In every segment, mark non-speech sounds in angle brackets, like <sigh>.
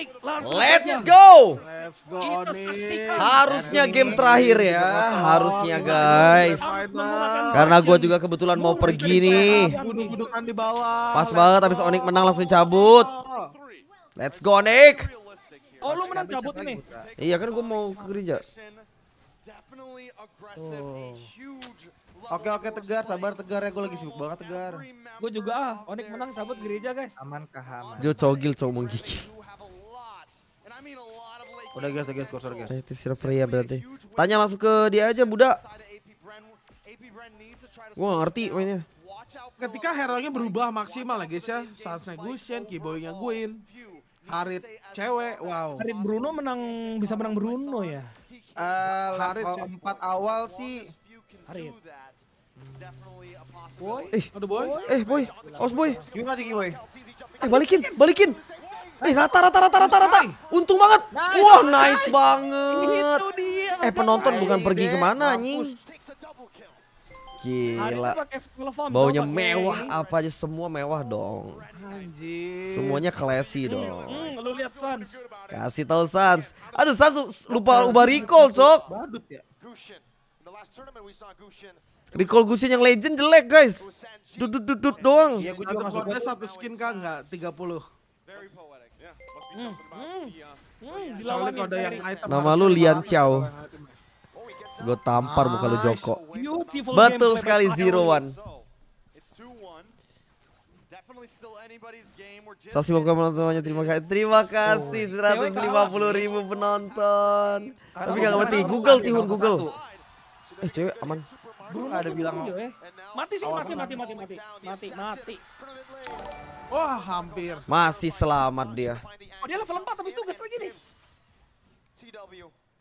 Nick. Let's go. Let's go. Harusnya game terakhir ya, harusnya guys. Karena gue juga kebetulan mau pergi nih. Pas banget habis Onik menang langsung cabut. Let's go Onik. Oh lu menang cabut ini. Iya kan gue mau ke gereja. Oh. Oke oke tegar, sabar tegar ya gue lagi sibuk banget tegar. Gue juga ah, Onik menang cabut gereja guys. Aman kahaman. Jo cogil cowok menggigil. Udah guys, guys, kursor guys. Itu server ya berarti. Tanya langsung ke dia aja, Buda. Gua ngerti mainnya. Ketika hero-nya berubah maksimal lah ya, guys ya. Sarsnya Gushen, Kiboy-nya guein Harit cewek, wow. Harit Bruno menang bisa menang Bruno ya. Uh, Harit empat awal sih. Harit. Boy. Eh, aduh boy. Eh, boy. Os boy. Gimana tinggi boy? Eh, balikin, balikin. Eh rata rata rata rata rata. Untung banget. Nice, Wah, nice, nice banget. Dia, eh penonton bukan pergi kemana anjing. Gila. Baunya mewah ini. Iya, iya. apa aja semua mewah dong. Anjir. Semuanya classy dong. Mm, lu lihat Sans. Kasih tahu Sans. Aduh Sans lupa ubah recall, Cok. Ya. Ya? Recall Gushin yang legend jelek, guys. Dudut dudut doang. Iya, gue juga masuk satu skin kah enggak 30. Hmm. Hmm. ada yang hmm. item. Nama lu Lian oh, iya, Chow. Gue tampar muka lu Joko. Betul sekali Zero One. Saksi buka penontonnya terima kasih terima kasih 150 ribu penonton tapi gak ngerti Google tihun Google eh cewek aman Bro ada bilang mati sih mati mati mati mati mati mati Wah, oh, hampir. Masih selamat dia. Oh, dia level 4 habis itu gas lagi nih.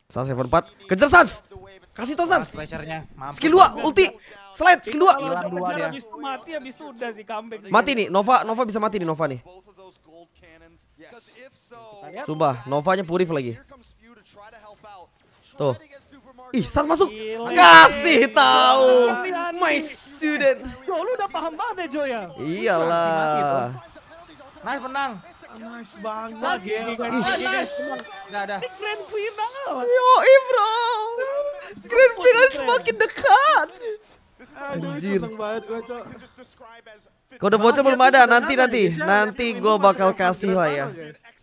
Sans 74. Kejar Sans. Kasih to Sans. Skill 2 ulti. Slide skill 2. Hilang 2 dia. mati habis sudah udah sih comeback. Mati nih Nova, Nova bisa mati nih Nova nih. Sumpah, Novanya purif lagi. Tuh. Ihsan masuk. Kasih tahu. My student. Jo, lu udah paham banget ya Jo ya. Iyalah. Nice menang. Nice banget. Ih, nice. Enggak ada. Grand final. Yo, bro. Grand final semakin dekat. Anjir. Kode bocor belum ada, nanti nanti. Nanti gue bakal kasih lah ya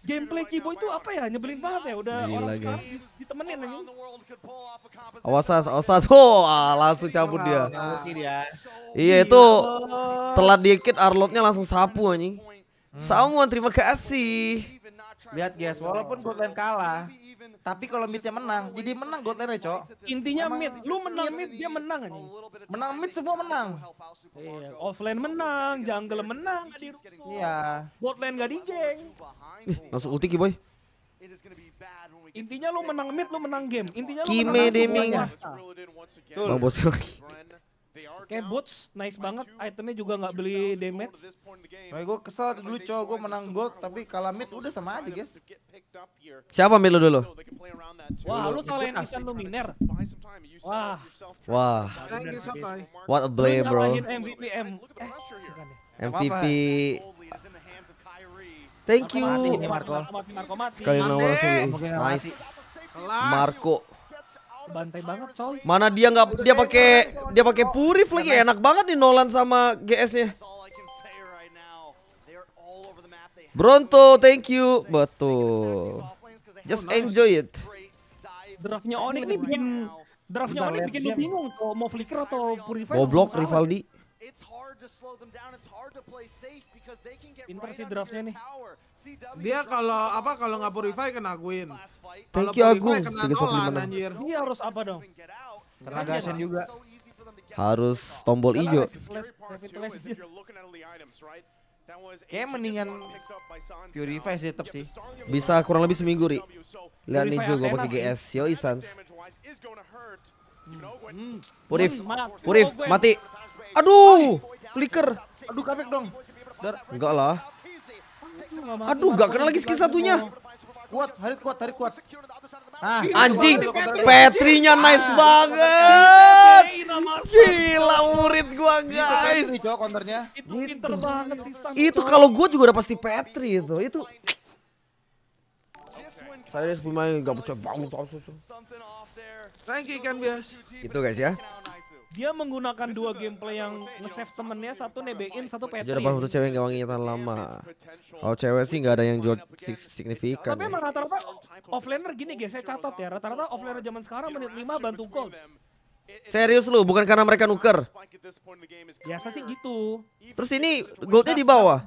gameplay Kibo itu apa ya nyebelin banget ya udah Gila, orang guys. ditemenin aja Awasas, ho oh ah, langsung cabut dia. Iya, iya itu telat dikit Arlotnya langsung sapu anjing. Hmm. Samuan terima kasih. Lihat guys, walaupun Portland kalah, tapi kalau midnya menang, jadi menang Gotland ya, Cok. Intinya Emang mid, lu menang mid, dia menang aja. Menang mid semua menang. Iya, offline menang, jungle menang, Iya. lane gak digeng. Langsung ulti ki, boy. Intinya lu menang mid, lu menang game. Intinya lu Kime menang semuanya. Bang Bos. Oke boots nice banget itemnya juga nggak beli damage. Nah, gue kesel dulu cowok gue menang gold tapi kalah mid udah sama aja guys. Siapa mid lo dulu? Wah lu salahin Isan luminer. miner. Wah. Wah. What a play bro. MVP M eh, MVP. Thank you. Sekali nomor Nice. Marco bantai banget coy. Mana dia nggak dia pakai dia pakai purif lagi nah, enak banget nih Nolan sama GS-nya. Bronto, thank you. Betul. Just enjoy it. Draftnya Onyx ini bikin draftnya Onyx bikin lu bingung mau flicker atau purify. Goblok Rivaldi. Inversi draftnya nih. Dia kalau apa kalau nggak purify kena Gwyn. Thank you Agung. Iya Ini harus apa dong? Kena Gasen juga. Harus tombol hijau. Kayak mendingan Purify sih tetep sih Bisa kurang lebih seminggu Ri Lihat nih juga Pakai GS Yo Isans hmm. Purif mm. Purif mati Aduh Flicker. Aduh, kapek dong. Dar Enggak lah. Aduh, gak kena lagi skill satunya. Kuat, Harit kuat, Harit kuat. Ah, anjing, Petrinya nah, nice banget. Gila murid gua, guys. Itu counternya. Itu gitu. Itu kalau gua juga udah pasti Petri itu. Itu saya sebelumnya nggak percaya banget Thank you kan bias. Itu guys ya dia menggunakan dua gameplay yang nge-save temennya satu nebein satu petri jadi untuk cewek gak wanginya tahan lama kalau cewek sih nggak ada yang jual signifikan tapi ya. emang rata-rata offlaner gini guys saya catat ya rata-rata offlaner zaman sekarang menit 5 bantu gold Serius lu, bukan karena mereka nuker. Biasa sih gitu. Terus ini goldnya di bawah.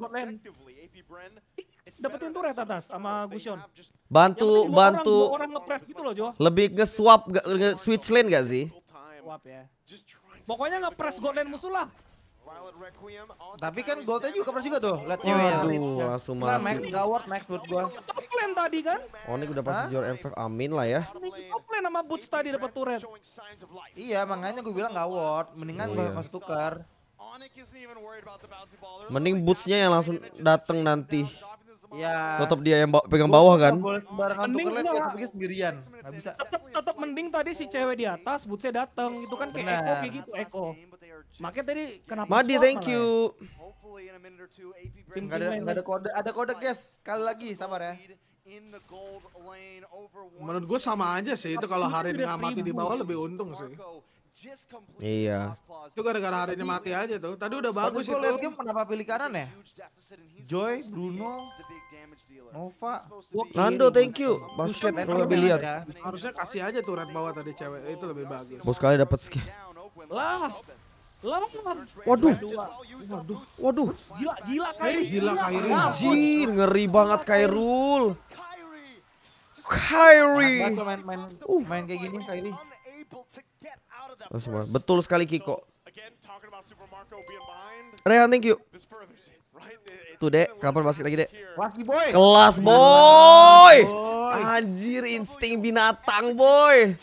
Dapetin tuh red atas sama Gushon Bantu, bantu. Orang, orang gitu loh, Lebih nge-swap, nge-switch lane gak sih? Swap ya. Pokoknya ngepres golden musuh lah. Tapi kan goldnya juga kepres juga tuh. Let's ceweknya. Aduh, langsung nah, mati. Nah, Max Gaward, Max buat gua. Top lane tadi kan? Oh, ini udah pasti jual M5, amin lah ya. Top lane sama Boots tadi dapat turret. Iya, makanya gua bilang ward. mendingan oh, gua masuk iya. tukar. Mending bootsnya yang langsung dateng nanti ya Tetap dia yang pegang bawah kan? mending sembarangan tuker lab sendirian. bisa. Tetap, tetap mending tadi si cewek di atas, saya datang itu kan kayak Eko kayak gitu Eko. Makanya tadi kenapa Madi, thank ya? you. Enggak ada enggak ada kode, ada kode guys. Sekali lagi sabar ya. Menurut gue sama aja sih itu kalau hari nggak mati di bawah lebih untung sih. Iya. Itu gara-gara hari ini mati aja tuh. Tadi udah bagus itu. Lihat game kenapa pilih kanan ya? Joy, Bruno, Nova, Nando, thank you. Basket kalau lebih lihat. Harusnya kasih aja tuh red bawah tadi cewek itu lebih bagus. Bos kali dapat skill. Lah. lama. Waduh. Waduh. Waduh. Gila, gila Kairi. Gila Kairi. Anjir, ngeri banget Kairul. Kairi. Main, main, main kayak gini Kairi. Semua. Betul sekali Kiko. Rehan, thank you. Tuh dek, kapan basket lagi dek? Lagi iya, boy. Kelas boy. Anjir, insting binatang boy.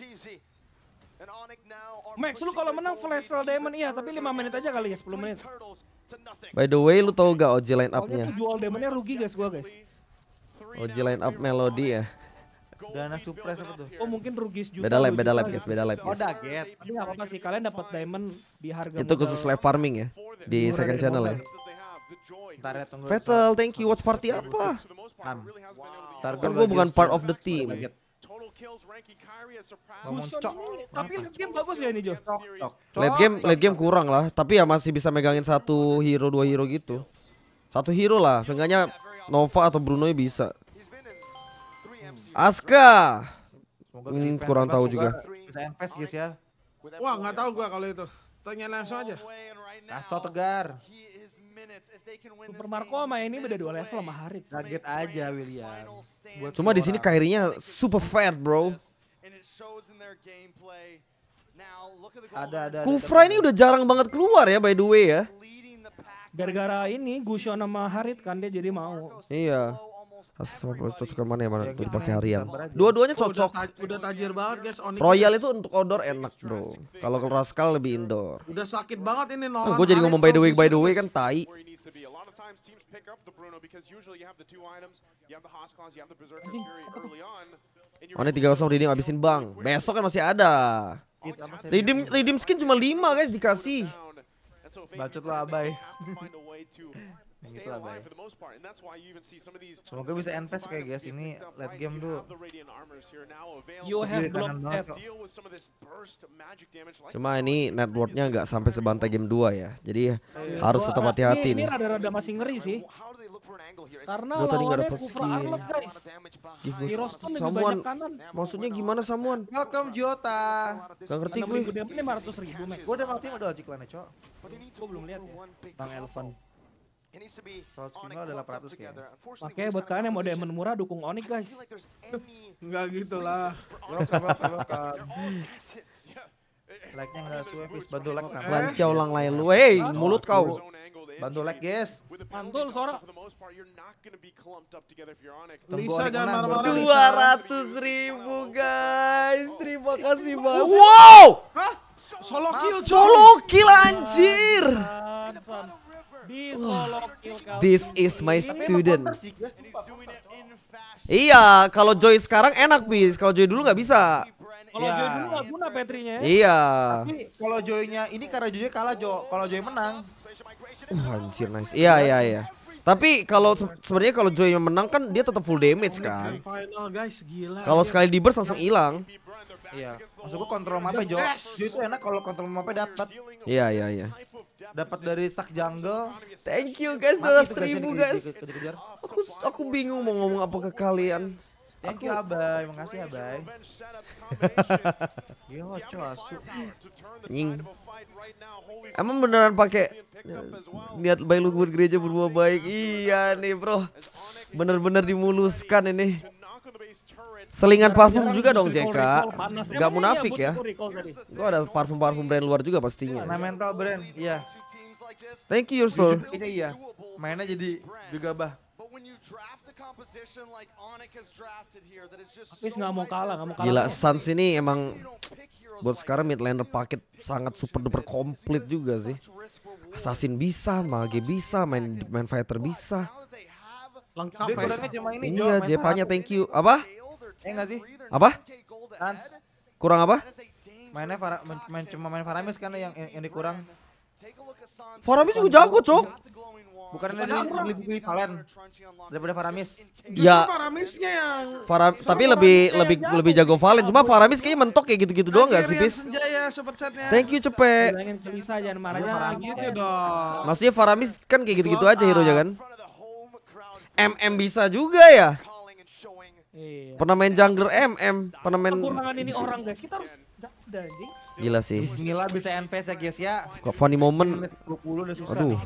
Max, lu kalau menang flash roll diamond iya, tapi lima menit aja kali ya, sepuluh menit. By the way, lu tau gak OG line up-nya? jual diamondnya rugi guys gua guys. OG line up melodi ya. Dana surprise apa tuh? Oh mungkin rugi sejuta. Beda lab, beda lab guys, ya. beda lab oh, guys. Oh daget. Tapi nggak apa-apa sih kalian dapat diamond di harga. Itu khusus lab farming ya di second channel ya. Fatal ya, thank you. Watch party apa? Ham. Kan gue bukan part of the team. Muncok. Tapi late game bagus ya ini Jo? Late game, late game kurang lah. Tapi ya masih bisa megangin satu hero, dua hero gitu. Satu hero lah. Seenggaknya Nova atau Bruno bisa. Aska. hmm, kurang tahu juga. guys ya. Wah nggak tahu gua kalau itu. Tanya langsung aja. Kasto tegar. Super Marco sama ini beda dua level sama Harit. Kaget aja William. Cuma di sini Kairinya super fair bro. Ada, ada, Kufra ini udah jarang banget keluar ya by the way ya. Gara-gara ini Gusion sama Harit kan dia jadi mau. Iya sama cocok mana ya mana untuk dipakai harian. Ya? Dua-duanya cocok. Udah, tajir banget guys. Royal kan itu untuk outdoor enak bro. Kalau Rascal lebih indoor. Udah sakit banget ini Nolan. Ah, gue jadi ngomong by the way by the way kan tai. ini tiga kosong redeem abisin bang. Besok kan masih ada. Redeem redeem skin cuma lima guys dikasih. Bacot lah abai. <laughs> gitu lah bay semoga bisa end fast kayak guys ini late game tuh. you have block iya, cuma ini networknya nggak sampai sebantai game 2 ya jadi oh, iya. harus tetap hati-hati nih ini rada-rada masih ngeri sih karena gua tadi enggak dapat skill guys Heroes pun kanan maksudnya gimana Samuan welcome Jota gak ngerti gue gue udah mati udah ojek lah cok gue belum lihat ya Bang Elvan 105 adalah 800 ya. Oke buat kalian yang mau diamond murah dukung Onyx guys. Enggak <laughs> gitu lah. Like-nya enggak sesuai, please bantu like ulang lain lu. Hey, mulut kau. Bantu like, guys. Mantul suara. Lisa jangan marah-marah. 200 ribu, guys. Terima kasih banget. Wow! Solo kill, solo kill anjir. This is my student. Iya, kalau Joy sekarang enak bis, kalau Joy dulu nggak bisa. Kalau iya. Joy dulu nggak guna Petrinya. Ya. Iya. Tapi kalau Joynya ini karena Joy kalah Jo, kalau Joy menang. Uh, anjir nice. Iya iya iya. Tapi kalau sebenarnya kalau Joy yang menang kan dia tetap full damage kan. Kalau sekali di burst langsung hilang. Iya. Maksud gua kontrol map Jo. Jo itu enak kalau kontrol mapnya dapat. Iya iya iya dapat dari Stack Jungle. Thank you guys, ratus seribu guys. Gitu, aku aku bingung mau ngomong apa ke kalian. Thank you abai, makasih abai. <laughs> Gila asu. Nying. Emang beneran pakai eh, niat baik lu buat gereja berbuat baik. Iya nih, Bro. Bener-bener dimuluskan ini. Selingan parfum juga dong JK Gak iya, munafik ya Gue ada parfum-parfum brand luar juga pastinya Mental brand, iya Thank you your soul iya, iya, iya, mainnya jadi juga bah Tapi nggak mau kalah, kamu kalah. Gila, Suns ini emang buat sekarang mid laner paket sangat super duper komplit juga sih. Assassin bisa, mage bisa, main main fighter bisa. Lengkap Dia eh. kurangnya cuma ini Iya, Jepanya thank you. Apa? Eh nggak sih? Apa? Kurang apa? Mainnya para main, cuma main Faramis kan yang yang, dikurang. Faramis juga jago, Cok. Bukan ini lebih pilih kalian daripada Faramis. Ya. Faramisnya yang Faram tapi lebih lebih lebih jago Valen. Cuma Faramis kayaknya mentok kayak gitu-gitu doang nggak sih, Bis? Thank you, Cepe. Bilangin kelisa iya, gitu Maksudnya Faramis kan kayak gitu-gitu aja hero jangan. kan? MM bisa juga ya? Iya. Pernah main jungler MM, pernah main Kekurangan ini orang guys, kita harus daging. Gila sih. Bismillah bisa NP ya guys ya. Kok funny moment. 20 udah susah. Aduh.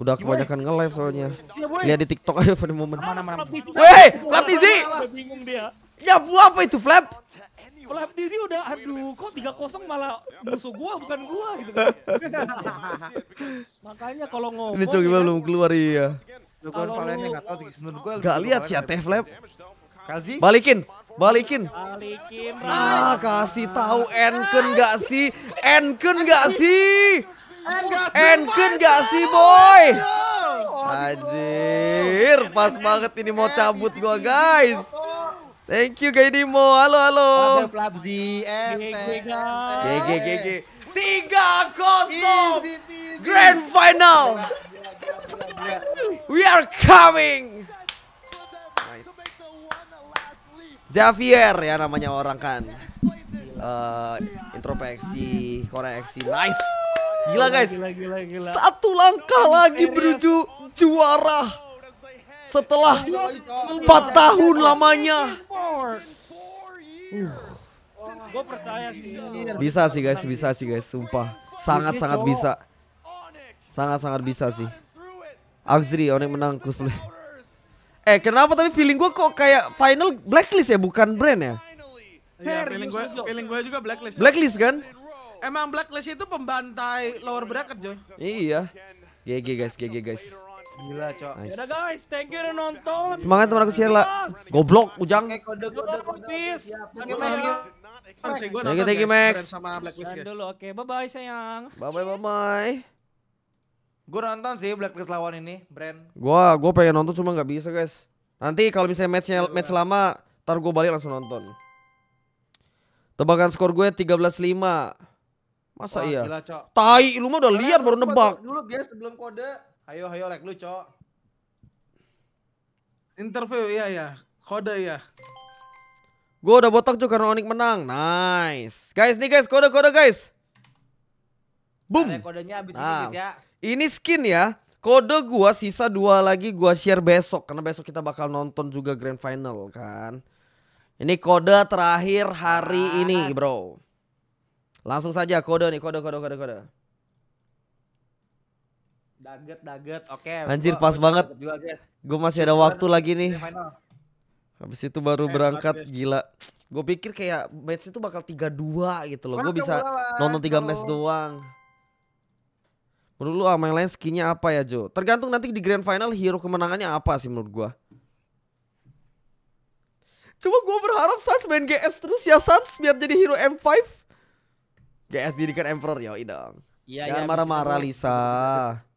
Udah kebanyakan nge-live soalnya. Iya, Lihat di TikTok aja funny moment. Mana mana. Woi, Flap Tizi. Bingung dia. Ya buat apa itu Flap? Flap Tizi udah aduh kok 3-0 malah musuh gua bukan gua gitu. <laughs> Makanya kalau ngomong Ini coba belum ya kan, keluar iya. Gak lihat sih ya lab. Kalzi. Balikin. Balikin. Balikin. Ah, kasih tahu Enken gak sih? Enken gak sih? Enken gak sih, boy? Anjir, pas banget ini mau cabut gua, guys. Thank you Gaidimo. Halo, halo. Plabzi, GG, GG. 3-0. Grand final. We are coming. Nice. Javier ya namanya orang kan. Uh, eh, introspeksi, koreksi. Nice. Gila guys. Satu langkah lagi menuju juara. Setelah empat tahun lamanya. Bisa sih guys, bisa sih guys, sumpah. sangat sangat bisa. Sangat-sangat bisa sih orang yang menang cosplay. Eh kenapa tapi feeling gue kok kayak final blacklist ya bukan brand ya? Iya feeling gue feeling gue juga blacklist. Blacklist kan? Emang blacklist itu pembantai lower bracket Jo. Iya. GG guys, GG guys. Gila, Cok. Nice. Yaudah guys, thank you udah nonton. Semangat teman aku share lah. Goblok, ujang. Thank you, thank you, Max. Sama Blacklist, guys. Oke, bye-bye, sayang. Bye-bye, bye-bye. Gue nonton sih Blacklist lawan ini, brand. Gua gua pengen nonton cuma nggak bisa, guys. Nanti kalau misalnya matchnya iya, iya. match lama, ntar gue balik langsung nonton. Tebakan skor gue 13-5. Masa Wah, iya? Gila, Tai, lu mah udah liar baru nebak. Dulu guys sebelum kode. Ayo, ayo like lu, cok. Interview iya ya. Kode ya. Gue udah botak juga karena Onik menang. Nice. Guys, nih guys, kode-kode guys. Boom. Ya, nah, kodenya habis nah. guys ya. Ini skin ya. Kode gua sisa dua lagi gua share besok karena besok kita bakal nonton juga grand final kan. Ini kode terakhir hari ini, Bro. Langsung saja kode nih, kode kode kode kode. Daget daget. Oke. Okay, Anjir pas gua banget. gue masih ada waktu lagi nih. Habis itu baru okay, eh, berangkat gila. Gue pikir kayak match itu bakal 3-2 gitu loh. Gue bisa nonton 3 match doang. Menurut lu sama yang lain skinnya apa ya Jo? Tergantung nanti di grand final hero kemenangannya apa sih menurut gua. Cuma gua berharap Sans main GS terus ya Sans biar jadi hero M5. GS dirikan Emperor yoi dong. Iya, iya, Jangan marah-marah Lisa.